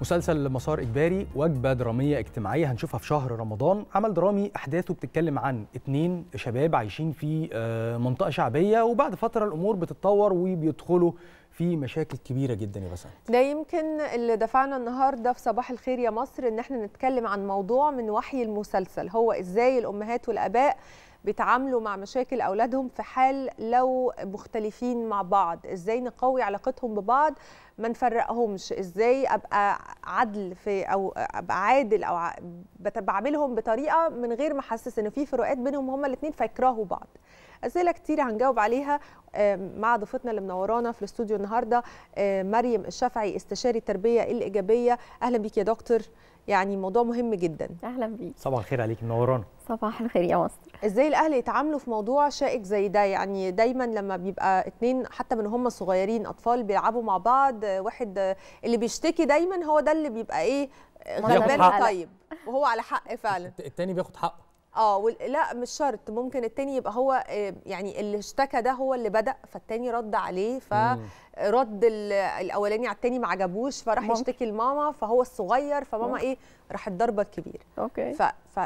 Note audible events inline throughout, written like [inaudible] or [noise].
مسلسل مسار اجباري وجبه دراميه اجتماعيه هنشوفها في شهر رمضان عمل درامي احداثه بتتكلم عن اتنين شباب عايشين في آه، منطقه شعبيه وبعد فتره الامور بتتطور وبيدخلوا في مشاكل كبيره جدا يا بسام ده يمكن اللي دفعنا النهارده في صباح الخير يا مصر ان احنا نتكلم عن موضوع من وحي المسلسل هو ازاي الامهات والاباء بيتعاملوا مع مشاكل اولادهم في حال لو مختلفين مع بعض ازاي نقوي علاقتهم ببعض ما نفرقهمش ازاي ابقى عدل في او ابقى عادل او بعملهم بطريقه من غير ما احسس ان في فروقات بينهم هما الاثنين فيكرهوا بعض اسئله كتير هنجاوب عليها آه، مع ضيفتنا اللي منورانا في الاستوديو النهارده آه، مريم الشافعي استشاري التربيه الايجابيه اهلا بيك يا دكتور يعني موضوع مهم جدا اهلا بيك صباح الخير عليك منورانا صباح الخير يا مصر ازاي الاهل يتعاملوا في موضوع شائك زي ده يعني دايما لما بيبقى اتنين حتى من هم صغيرين اطفال بيلعبوا مع بعض واحد اللي بيشتكي دايما هو ده اللي بيبقى ايه غلبان طيب وهو على حق فعلا التاني بياخد حقه اه وال... لا مش شرط ممكن التاني يبقى هو آه، يعني اللي اشتكى ده هو اللي بدا فالتاني رد عليه فرد الاولاني على التاني ما عجبوش فراح يشتكي لماما فهو الصغير فماما ايه راحت ضربه الكبير اوكي ف... ف...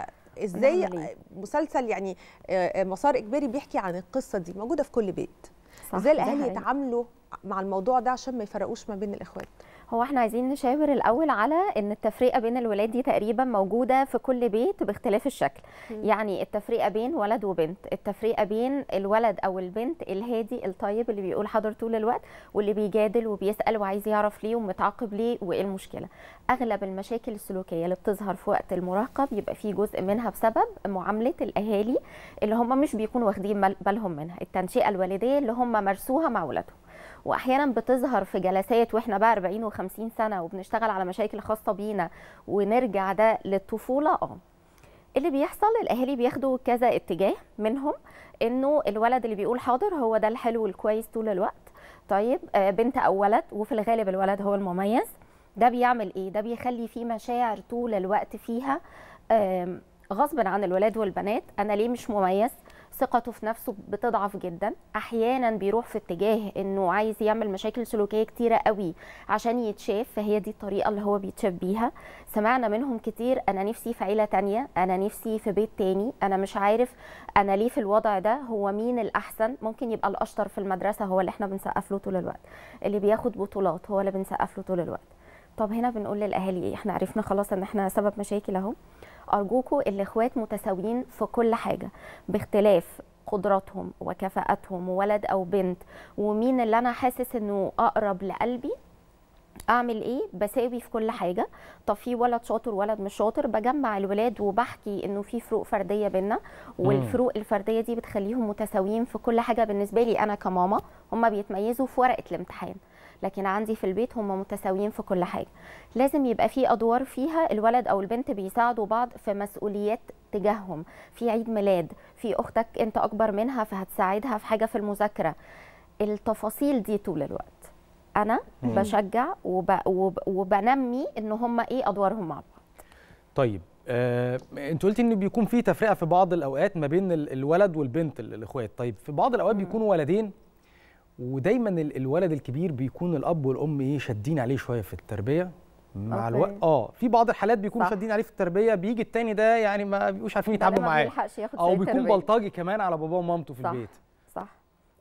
ازاي إيه؟ مسلسل يعني آه، آه، مسار اجباري بيحكي عن القصه دي موجوده في كل بيت ازاي الاهالي يتعاملوا مع الموضوع ده عشان ما يفرقوش ما بين الاخوات هو احنا عايزين نشاور الاول على ان التفرقه بين الولاد دي تقريبا موجوده في كل بيت باختلاف الشكل م. يعني التفرقه بين ولد وبنت التفرقه بين الولد او البنت الهادي الطيب اللي بيقول حاضر طول الوقت واللي بيجادل وبيسال وعايز يعرف ليه ومتعاقب ليه وايه المشكله اغلب المشاكل السلوكيه اللي بتظهر في وقت المراهقه بيبقى في جزء منها بسبب معامله الاهالي اللي هم مش بيكونوا واخدين بالهم منها التنشئه الوالديه اللي هم مارسوها مع ولادهم واحيانا بتظهر في جلسات واحنا بقى 40 و50 سنه وبنشتغل على مشاكل خاصه بينا ونرجع ده للطفوله اه اللي بيحصل الاهالي بياخدوا كذا اتجاه منهم انه الولد اللي بيقول حاضر هو ده الحلو الكويس طول الوقت طيب آه، بنت او ولد وفي الغالب الولد هو المميز ده بيعمل ايه ده بيخلي فيه مشاعر طول الوقت فيها غصب عن الولاد والبنات انا ليه مش مميز ثقته في نفسه بتضعف جدا احيانا بيروح في اتجاه انه عايز يعمل مشاكل سلوكيه كتيره قوي عشان يتشاف فهي دي الطريقه اللي هو بيتشاف بيها سمعنا منهم كتير انا نفسي في عيله تانية انا نفسي في بيت تاني انا مش عارف انا ليه في الوضع ده هو مين الاحسن ممكن يبقى الاشطر في المدرسه هو اللي احنا بنسقف له طول الوقت اللي بياخد بطولات هو اللي بنسقف له طول الوقت طب هنا بنقول للاهالي إيه؟ احنا عرفنا خلاص ان احنا سبب مشاكل اهو ارجوكم الاخوات متساويين في كل حاجه باختلاف قدراتهم وكفاءتهم ولد او بنت ومين اللي انا حاسس انه اقرب لقلبي اعمل ايه بساوي في كل حاجه طب في ولد شاطر ولد مش شاطر بجمع الولاد وبحكي انه في فروق فرديه بينا والفروق الفرديه دي بتخليهم متساويين في كل حاجه بالنسبه لي انا كماما هم بيتميزوا في ورقه الامتحان لكن عندي في البيت هم متساويين في كل حاجه لازم يبقى في ادوار فيها الولد او البنت بيساعدوا بعض في مسؤوليات تجاههم في عيد ميلاد في اختك انت اكبر منها فهتساعدها في حاجه في المذاكره التفاصيل دي طول الوقت انا مم. بشجع وب... وب... وبنمي ان هم ايه ادوارهم مع بعض طيب آه، انت قلتي ان بيكون في تفرقه في بعض الاوقات ما بين الولد والبنت الاخوات طيب في بعض الاوقات بيكونوا ولدين ودايما الولد الكبير بيكون الاب والام ايه شادين عليه شويه في التربيه مع الوقت اه في بعض الحالات بيكونوا شادين عليه في التربيه بيجي التاني ده يعني ما بيبقوش عارفين يعني يتعاملوا معاه او بيكون التربية. بلطجي كمان على باباه ومامته في صح. البيت صح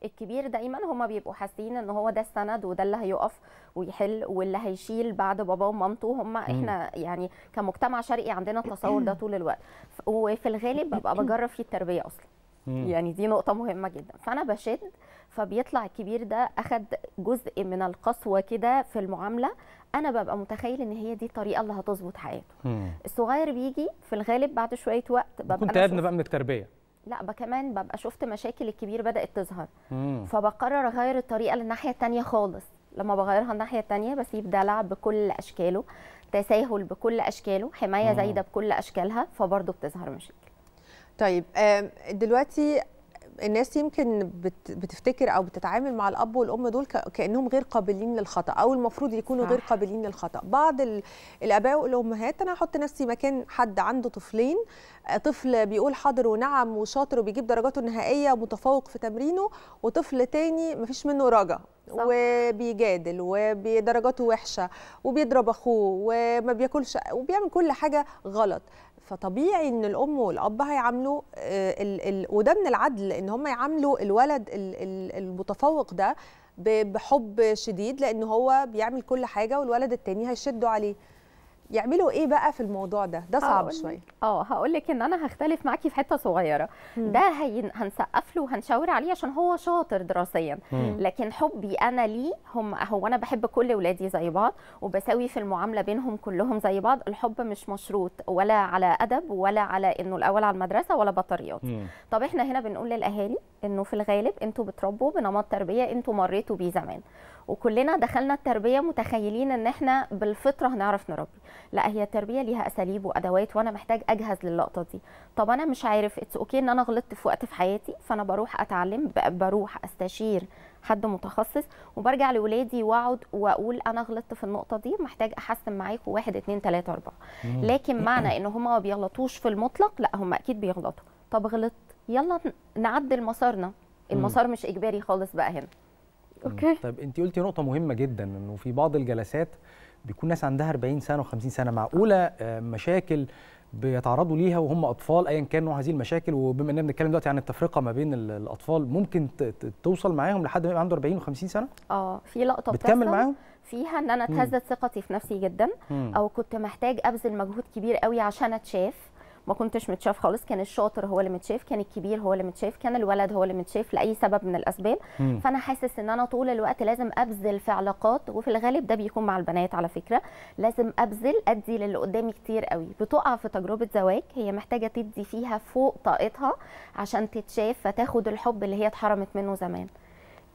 الكبير دايما هما بيبقوا حاسين ان هو ده السند وده اللي هيقف ويحل واللي هيشيل بعد بابا ومامته هما احنا يعني كمجتمع شرقي عندنا التصور ده طول الوقت وفي الغالب ببقى [clears throat] بجرب فيه التربيه اصلا يعني دي نقطه مهمه جدا فانا بشد فبيطلع الكبير ده اخد جزء من القسوه كده في المعامله انا ببقى متخيل ان هي دي الطريقه اللي هتظبط حياته مم. الصغير بيجي في الغالب بعد شويه وقت ببقى كنت ابن بقى من التربيه لا كمان ببقى شفت مشاكل الكبير بدات تظهر مم. فبقرر اغير الطريقه للناحيه الثانيه خالص لما بغيرها الناحيه الثانيه بسيب دلع بكل اشكاله تساهل بكل اشكاله حمايه زايده بكل اشكالها فبرضه بتظهر مشاكل طيب دلوقتي الناس يمكن بتفتكر او بتتعامل مع الاب والام دول كانهم غير قابلين للخطا او المفروض يكونوا صح. غير قابلين للخطا بعض الاباء والامهات انا هحط نفسي مكان حد عنده طفلين آه، طفل بيقول حاضر ونعم وشاطر وبيجيب درجاته النهائيه متفوق في تمرينه وطفل تاني مفيش منه رجا وبيجادل ودرجاته وحشه وبيضرب اخوه وما بياكلش وبيعمل كل حاجه غلط فطبيعي ان الام والاب هيعاملوا آه، ال ال وده من العدل ان هم يعاملوا الولد المتفوق ده بحب شديد لان هو بيعمل كل حاجه والولد التاني هيشدوا عليه يعملوا ايه بقى في الموضوع ده ده صعب شويه اه هقول لك ان انا هختلف معاكي في حته صغيره مم. ده هنسقف له وهنشاور عليه عشان هو شاطر دراسيا مم. لكن حبي انا ليه هم هو انا بحب كل ولادي زي بعض وبساوي في المعامله بينهم كلهم زي بعض الحب مش مشروط ولا على ادب ولا على انه الاول على المدرسه ولا بطاريات طب احنا هنا بنقول للاهالي انه في الغالب انتوا بتربوا بنمط تربيه انتوا مريتوا بيه زمان وكلنا دخلنا التربيه متخيلين ان احنا بالفطره هنعرف نربي لا هي التربيه ليها اساليب وادوات وانا محتاج اجهز للقطه دي طب انا مش عارف اتس اوكي ان انا غلطت في وقت في حياتي فانا بروح اتعلم بروح استشير حد متخصص وبرجع لولادي واقعد واقول انا غلطت في النقطه دي محتاج احسن معاكم واحد اتنين تلاته اربعه لكن معنى ان هما ما بيغلطوش في المطلق لا هما اكيد بيغلطوا طب غلطت يلا نعدل مسارنا المسار مش اجباري خالص بقى هنا اوكي طب انت قلتي نقطه مهمه جدا انه في بعض الجلسات بيكون ناس عندها 40 سنه و50 سنه معقوله آه، مشاكل بيتعرضوا ليها وهم اطفال ايا كان نوع هذه المشاكل وبما اننا بنتكلم دلوقتي عن التفرقه ما بين الاطفال ممكن توصل معاهم لحد ما يبقى عنده 40 و50 سنه اه في لقطه بتكمل معاهم فيها ان انا اتهزت ثقتي في نفسي جدا مم. او كنت محتاج ابذل مجهود كبير قوي عشان اتشاف ما كنتش متشاف خالص كان الشاطر هو اللي متشاف كان الكبير هو اللي متشاف كان الولد هو اللي متشاف لاي سبب من الاسباب مم. فانا حاسس ان انا طول الوقت لازم ابذل في علاقات وفي الغالب ده بيكون مع البنات على فكره لازم ابذل ادي للي قدامي كتير قوي بتقع في تجربه زواج هي محتاجه تدي فيها فوق طاقتها عشان تتشاف فتاخد الحب اللي هي اتحرمت منه زمان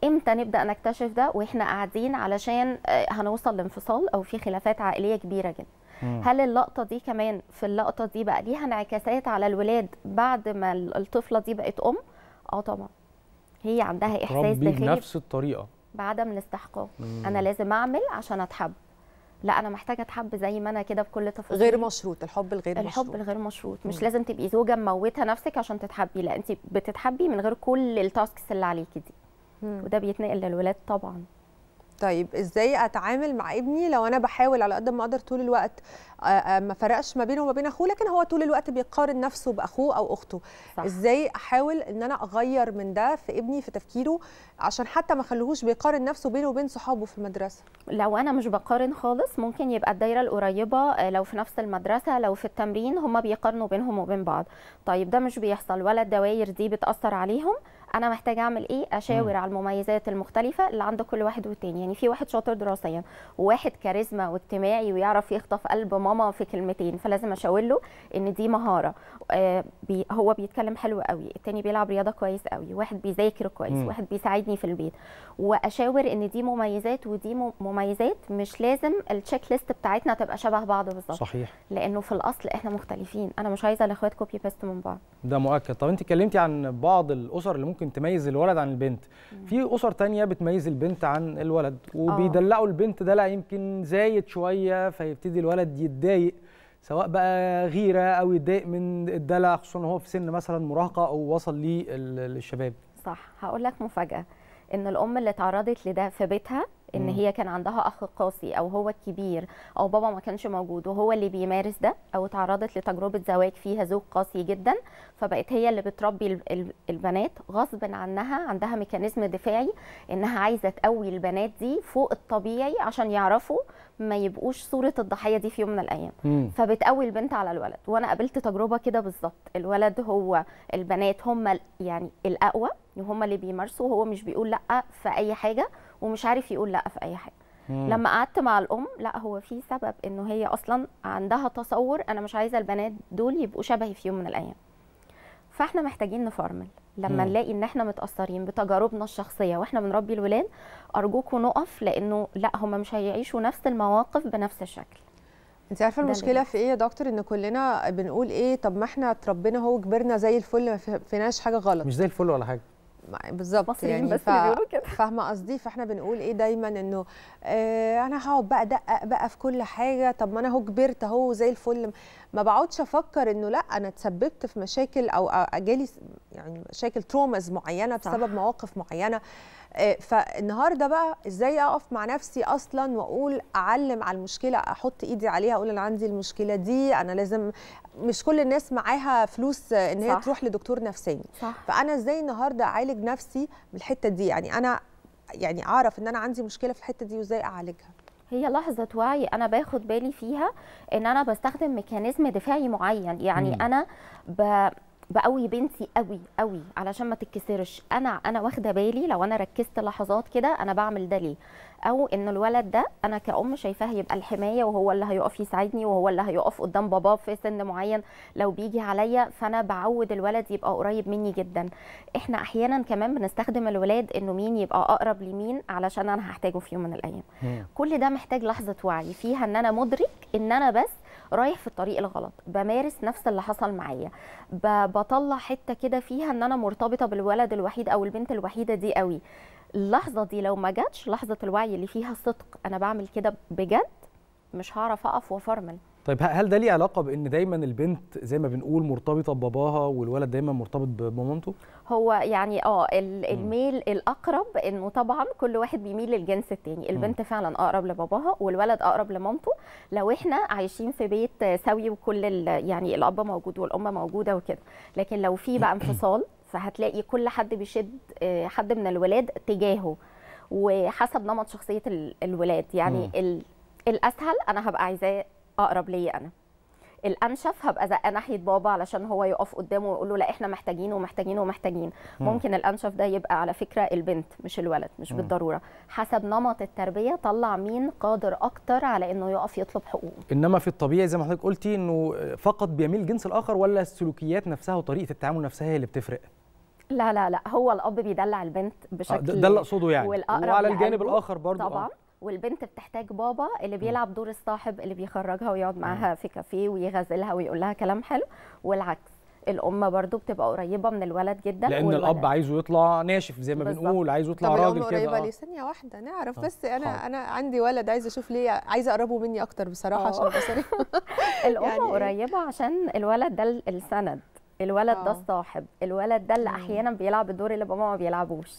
امتى نبدا نكتشف ده واحنا قاعدين علشان آه، هنوصل لانفصال او في خلافات عائليه كبيره جدا هل اللقطه دي كمان في اللقطه دي بقى ليها انعكاسات على الولاد بعد ما الطفله دي بقت ام اه طبعا هي عندها احساس داخلي بنفس الطريقه بعدم الاستحقاق انا لازم اعمل عشان اتحب لا انا محتاجه اتحب زي ما انا كده بكل تفاصيل غير مشروط الحب الغير الحب مشروط الحب الغير مشروط مش لازم تبقي زوجه مموته نفسك عشان تتحبي لا انت بتتحبي من غير كل التاسكس اللي عليكي دي وده بيتنقل للولاد طبعا طيب ازاي اتعامل مع ابني لو انا بحاول على قد ما اقدر طول الوقت آه، آه، ما فرقش ما بينه وما بين اخوه لكن هو طول الوقت بيقارن نفسه باخوه او اخته صح. ازاي احاول ان انا اغير من ده في ابني في تفكيره عشان حتى ما خليهوش بيقارن نفسه بينه وبين صحابه في المدرسه لو انا مش بقارن خالص ممكن يبقى الدايره القريبه آه، لو في نفس المدرسه لو في التمرين هم بيقارنوا بينهم وبين بعض طيب ده مش بيحصل ولا الدوائر دي بتاثر عليهم انا محتاجه اعمل ايه اشاور م. على المميزات المختلفه اللي عند كل واحد والتاني يعني في واحد شاطر دراسيا وواحد كاريزما واجتماعي ويعرف يخطف قلب ماما في كلمتين فلازم اشاور له ان دي مهاره آه بي هو بيتكلم حلو قوي التاني بيلعب رياضه كويس قوي واحد بيذاكر كويس م. واحد بيساعدني في البيت واشاور ان دي مميزات ودي مميزات مش لازم التشيك ليست بتاعتنا تبقى شبه بعض بالظبط صحيح لانه في الاصل احنا مختلفين انا مش عايزه الاخوات كوبي بيست من بعض ده مؤكد طب انت اتكلمتي عن بعض الاسر اللي ممكن ممكن تميز الولد عن البنت في اسر تانية بتميز البنت عن الولد وبيدلعوا آه. البنت دلع يمكن زايد شويه فيبتدي الولد يتضايق سواء بقى غيره او يتضايق من الدلع خصوصا هو في سن مثلا مراهقه او وصل للشباب صح هقول لك مفاجاه ان الام اللي تعرضت لده في بيتها ان هي كان عندها اخ قاسي او هو الكبير او بابا ما كانش موجود وهو اللي بيمارس ده او اتعرضت لتجربه زواج فيها زوج قاسي جدا فبقت هي اللي بتربي البنات غصب عنها عندها ميكانيزم دفاعي انها عايزه تقوي البنات دي فوق الطبيعي عشان يعرفوا ما يبقوش صوره الضحيه دي في يوم من الايام مم. فبتقوي البنت على الولد وانا قابلت تجربه كده بالظبط الولد هو البنات هم يعني الاقوى وهم اللي بيمارسوا وهو مش بيقول لا في اي حاجه ومش عارف يقول لا في اي حاجه مم. لما قعدت مع الام لا هو في سبب انه هي اصلا عندها تصور انا مش عايزه البنات دول يبقوا شبهي في يوم من الايام فاحنا محتاجين نفرمل لما مم. نلاقي ان احنا متاثرين بتجاربنا الشخصيه واحنا بنربي الولاد ارجوكم نقف لانه لا هم مش هيعيشوا نفس المواقف بنفس الشكل انت عارفه المشكله في ايه يا دكتور ان كلنا بنقول ايه طب ما احنا اتربينا هو كبرنا زي الفل ما فيناش حاجه غلط مش زي الفل ولا حاجه بالظبط يعني بس ف... فاهمه قصدي فاحنا بنقول ايه دايما انه اه انا هقعد بقى ادقق بقى في كل حاجه طب ما انا اهو كبرت اهو زي الفل ما بقعدش افكر انه لا انا اتسببت في مشاكل او اجالي يعني مشاكل ترومز معينه بسبب صح. مواقف معينه آه، فالنهارده بقى ازاي اقف مع نفسي اصلا واقول اعلم على المشكله احط ايدي عليها اقول انا عندي المشكله دي انا لازم مش كل الناس معاها فلوس ان هي صح. تروح لدكتور نفساني صح. فانا ازاي النهارده اعالج نفسي من الحته دي يعني انا يعني اعرف ان انا عندي مشكله في الحته دي وازاي اعالجها هي لحظة وعي أنا باخد بالي فيها إن أنا بستخدم ميكانيزم دفاعي معين يعني مم. أنا ب... بقوي بنتي قوي قوي علشان ما تتكسرش انا انا واخده بالي لو انا ركزت لحظات كده انا بعمل ده ليه او ان الولد ده انا كأم شايفاه هيبقى الحمايه وهو اللي هيقف يساعدني وهو اللي هيقف قدام باباه في سن معين لو بيجي عليا فانا بعود الولد يبقى قريب مني جدا احنا احيانا كمان بنستخدم الولاد انه مين يبقى اقرب لمين علشان انا هحتاجه في يوم من الايام كل ده محتاج لحظه وعي فيها ان انا مدرك ان انا بس رايح في الطريق الغلط بمارس نفس اللي حصل معايا بطلع حته كده فيها ان انا مرتبطه بالولد الوحيد او البنت الوحيده دي قوي اللحظه دي لو ما جاتش لحظه الوعي اللي فيها صدق انا بعمل كده بجد مش هعرف اقف وافرمل طيب هل ده ليه علاقه بان دايما البنت زي ما بنقول مرتبطه بباباها والولد دايما مرتبط بمامته هو يعني اه الميل م. الاقرب انه طبعا كل واحد بيميل للجنس الثاني البنت م. فعلا اقرب لباباها والولد اقرب لمامته لو احنا عايشين في بيت سوي وكل يعني الاب موجود والام موجوده وكده لكن لو في بقى [clears throat] انفصال فهتلاقي كل حد بيشد آه، حد من الولاد تجاهه وحسب نمط شخصيه الولاد يعني ال... الاسهل انا هبقى عايزاه اقرب ليا انا الانشف هبقى زقه ناحيه بابا علشان هو يقف قدامه ويقول له لا احنا محتاجين ومحتاجين ومحتاجين مم. ممكن الانشف ده يبقى على فكره البنت مش الولد مش مم. بالضروره حسب نمط التربيه طلع مين قادر اكتر على انه يقف يطلب حقوقه انما في الطبيعي زي ما حضرتك قلتي انه فقط بيميل الجنس الاخر ولا السلوكيات نفسها وطريقه التعامل نفسها هي اللي بتفرق لا لا لا هو الاب بيدلع البنت آه، بشكل ده اللي اقصده يعني وعلى الجانب الاخر برضه طبعا آه. والبنت بتحتاج بابا اللي بيلعب دور الصاحب اللي بيخرجها ويقعد معاها في كافيه ويغازلها ويقول لها كلام حلو والعكس الام برضو بتبقى قريبه من الولد جدا لان والولد. الاب عايزه يطلع ناشف زي ما بالزبط. بنقول عايزه يطلع راجل كده قريبه ليه آه. ثانيه واحده نعرف آه. بس انا حاضر. انا عندي ولد عايزه اشوف ليه عايزه اقربه مني اكتر بصراحه عشان [laughs] الام [laughs] يعني إيه؟ قريبه عشان الولد ده السند الولد ده الصاحب آه. الولد ده اللي مم. احيانا بيلعب الدور اللي بابا ما بيلعبوش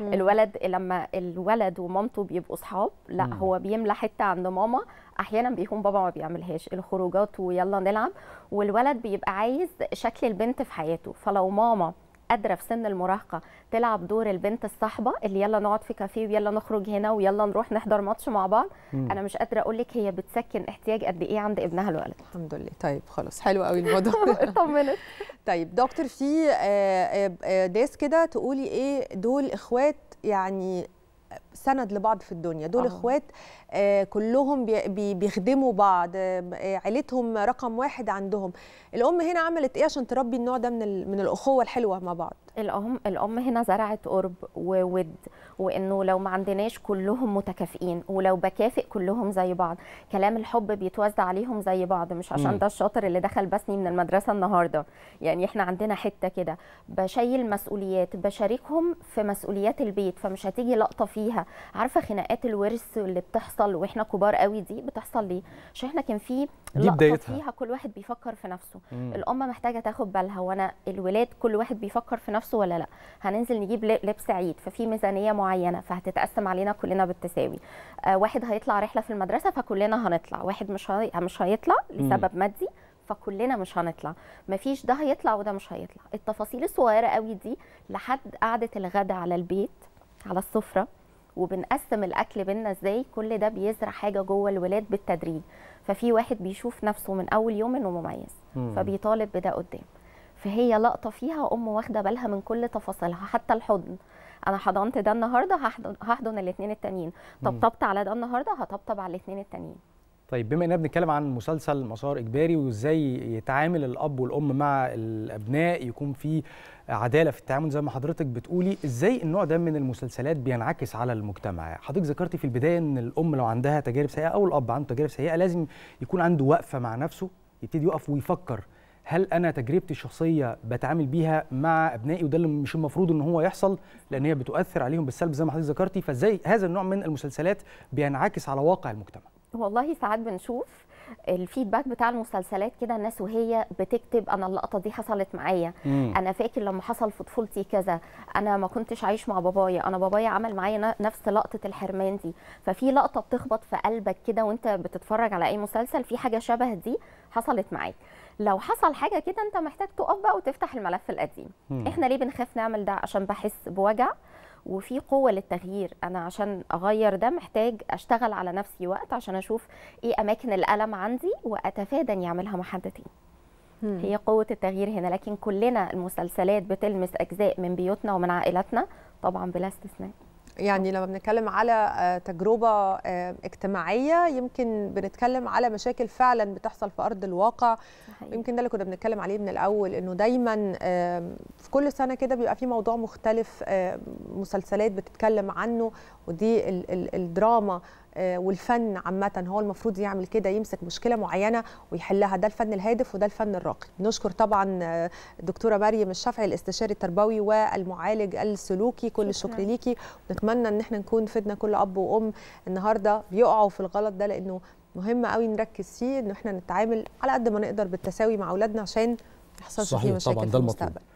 مم. الولد لما الولد ومامته بيبقوا صحاب لا مم. هو بيملى حته عند ماما احيانا بيكون بابا ما بيعملهاش الخروجات ويلا نلعب والولد بيبقى عايز شكل البنت في حياته فلو ماما قادره في سن المراهقه تلعب دور البنت الصاحبه اللي يلا نقعد في كافيه ويلا نخرج هنا ويلا نروح نحضر ماتش مع بعض مم. انا مش قادره اقول لك هي بتسكن احتياج قد ايه عند ابنها الولد الحمد لله طيب خلاص حلو قوي الموضوع [laughs] طمنت طيب دكتور في آه، آه، آه، ناس كده تقولي ايه دول اخوات يعني سند لبعض في الدنيا دول أوه. اخوات آه، كلهم بيخدموا بعض آه، عيلتهم رقم واحد عندهم الام هنا عملت ايه عشان تربي النوع ده من من الاخوه الحلوه مع بعض الام الام هنا زرعت قرب وود وانه لو ما عندناش كلهم متكافئين ولو بكافئ كلهم زي بعض كلام الحب بيتوزع عليهم زي بعض مش عشان ده الشاطر اللي دخل بسني من المدرسه النهارده يعني احنا عندنا حته كده بشيل مسؤوليات بشاركهم في مسؤوليات البيت فمش هتيجي لقطه فيها عارفه خناقات الورث اللي بتحصل بتحصل واحنا كبار قوي دي بتحصل ليه عشان احنا كان في لقطه فيها كل واحد بيفكر في نفسه مم. الام محتاجه تاخد بالها وانا الولاد كل واحد بيفكر في نفسه ولا لا هننزل نجيب لبس عيد ففي ميزانيه معينه فهتتقسم علينا كلنا بالتساوي آه واحد هيطلع رحله في المدرسه فكلنا هنطلع واحد مش هي... مش هيطلع لسبب مم. مادي فكلنا مش هنطلع مفيش ده هيطلع وده مش هيطلع التفاصيل الصغيره قوي دي لحد قعده الغداء على البيت على السفره وبنقسم الاكل بينا ازاي كل ده بيزرع حاجه جوه الولاد بالتدريج ففي واحد بيشوف نفسه من اول يوم انه مميز مم. فبيطالب بده قدام فهي لقطه فيها ام واخده بالها من كل تفاصيلها حتى الحضن انا حضنت ده النهارده هحضن, هحضن الاثنين التانيين طبطبت على ده النهارده هطبطب على الاثنين التانيين طيب بما اننا بنتكلم عن مسلسل مسار اجباري وازاي يتعامل الاب والام مع الابناء يكون في عداله في التعامل زي ما حضرتك بتقولي ازاي النوع ده من المسلسلات بينعكس على المجتمع حضرتك ذكرتي في البدايه ان الام لو عندها تجارب سيئه او الاب عنده تجارب سيئه لازم يكون عنده وقفه مع نفسه يبتدي يقف ويفكر هل انا تجربتي الشخصيه بتعامل بيها مع ابنائي وده اللي مش المفروض ان هو يحصل لان هي بتؤثر عليهم بالسلب زي ما حضرتك ذكرتي فازاي هذا النوع من المسلسلات بينعكس على واقع المجتمع والله ساعات بنشوف الفيدباك بتاع المسلسلات كده الناس وهي بتكتب انا اللقطه دي حصلت معايا انا فاكر لما حصل في طفولتي كذا انا ما كنتش عايش مع بابايا انا بابايا عمل معايا نفس لقطه الحرمان دي ففي لقطه بتخبط في قلبك كده وانت بتتفرج على اي مسلسل في حاجه شبه دي حصلت معاك لو حصل حاجه كده انت محتاج تقف بقى وتفتح الملف القديم مم. احنا ليه بنخاف نعمل ده عشان بحس بوجع وفي قوه للتغيير انا عشان اغير ده محتاج اشتغل على نفسي وقت عشان اشوف ايه اماكن الالم عندي واتفادى اني اعملها مع حد تاني هي قوة التغيير هنا لكن كلنا المسلسلات بتلمس أجزاء من بيوتنا ومن عائلاتنا طبعا بلا استثناء يعني لما بنتكلم على آه، تجربه آه، اجتماعيه يمكن بنتكلم على مشاكل فعلا بتحصل في ارض الواقع يمكن ده اللي كنا بنتكلم عليه من الاول انه دايما في كل سنه كده بيبقى في موضوع مختلف مسلسلات بتتكلم عنه ودي الدراما آه، والفن عامه هو المفروض يعمل كده يمسك مشكله معينه ويحلها ده الفن الهادف وده الفن الراقي نشكر طبعا آه، دكتوره مريم الشافعي الاستشاري التربوي والمعالج السلوكي كل الشكر ليكي ونتمنى ان احنا نكون فدنا كل اب وام النهارده بيقعوا في الغلط ده لانه مهم قوي نركز فيه ان احنا نتعامل على قد ما نقدر بالتساوي مع اولادنا عشان ما يحصلش فيه مشاكل طبعًا في المستقبل